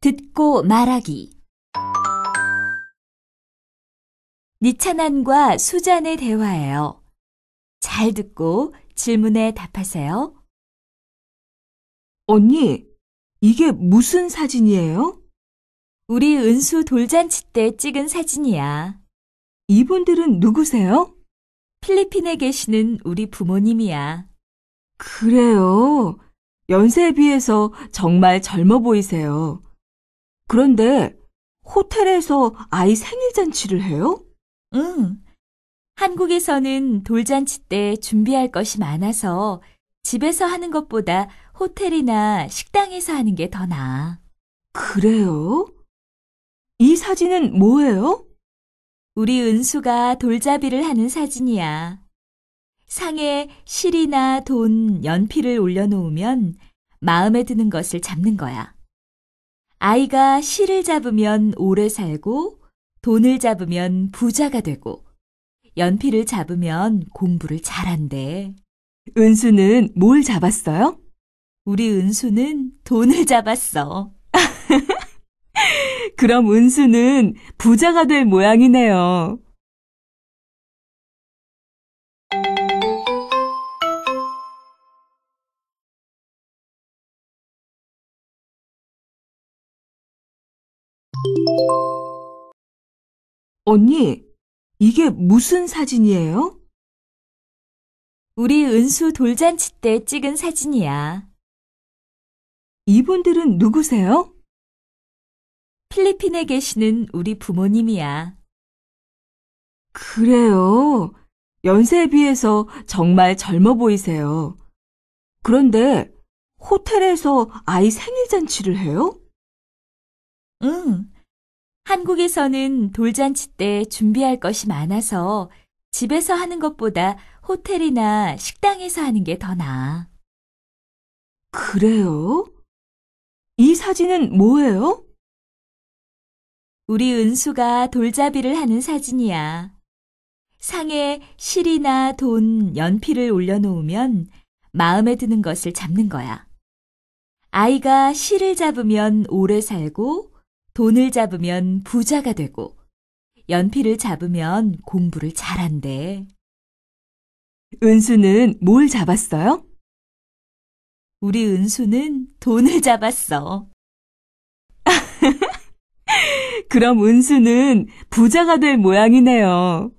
듣고 말하기 니찬한과 수잔의 대화예요. 잘 듣고 질문에 답하세요. 언니, 이게 무슨 사진이에요? 우리 은수 돌잔치 때 찍은 사진이야. 이분들은 누구세요? 필리핀에 계시는 우리 부모님이야. 그래요. 연세에 비해서 정말 젊어 보이세요. 그런데 호텔에서 아이 생일 잔치를 해요? 응. 한국에서는 돌잔치 때 준비할 것이 많아서 집에서 하는 것보다 호텔이나 식당에서 하는 게 더 나아. 그래요? 이 사진은 뭐예요? 우리 은수가 돌잡이를 하는 사진이야. 상에 실이나 돈, 연필을 올려놓으면 마음에 드는 것을 잡는 거야. 아이가 실을 잡으면 오래 살고 돈을 잡으면 부자가 되고 연필을 잡으면 공부를 잘한대. 은수는 뭘 잡았어요? 우리 은수는 돈을 잡았어. 그럼 은수는 부자가 될 모양이네요. 언니, 이게 무슨 사진이에요? 우리 은수 돌잔치 때 찍은 사진이야. 이분들은 누구세요? 필리핀에 계시는 우리 부모님이야. 그래요. 연세에 비해서 정말 젊어 보이세요. 그런데 호텔에서 아이 생일 잔치를 해요? 응. 한국에서는 돌잔치 때 준비할 것이 많아서 집에서 하는 것보다 호텔이나 식당에서 하는 게 더 나아. 그래요? 이 사진은 뭐예요? 우리 은수가 돌잡이를 하는 사진이야. 상에 실이나 돈, 연필을 올려놓으면 마음에 드는 것을 잡는 거야. 아이가 실을 잡으면 오래 살고 돈을 잡으면 부자가 되고 연필을 잡으면 공부를 잘한대. 은수는 뭘 잡았어요? 우리 은수는 돈을 잡았어. 그럼 은수는 부자가 될 모양이네요.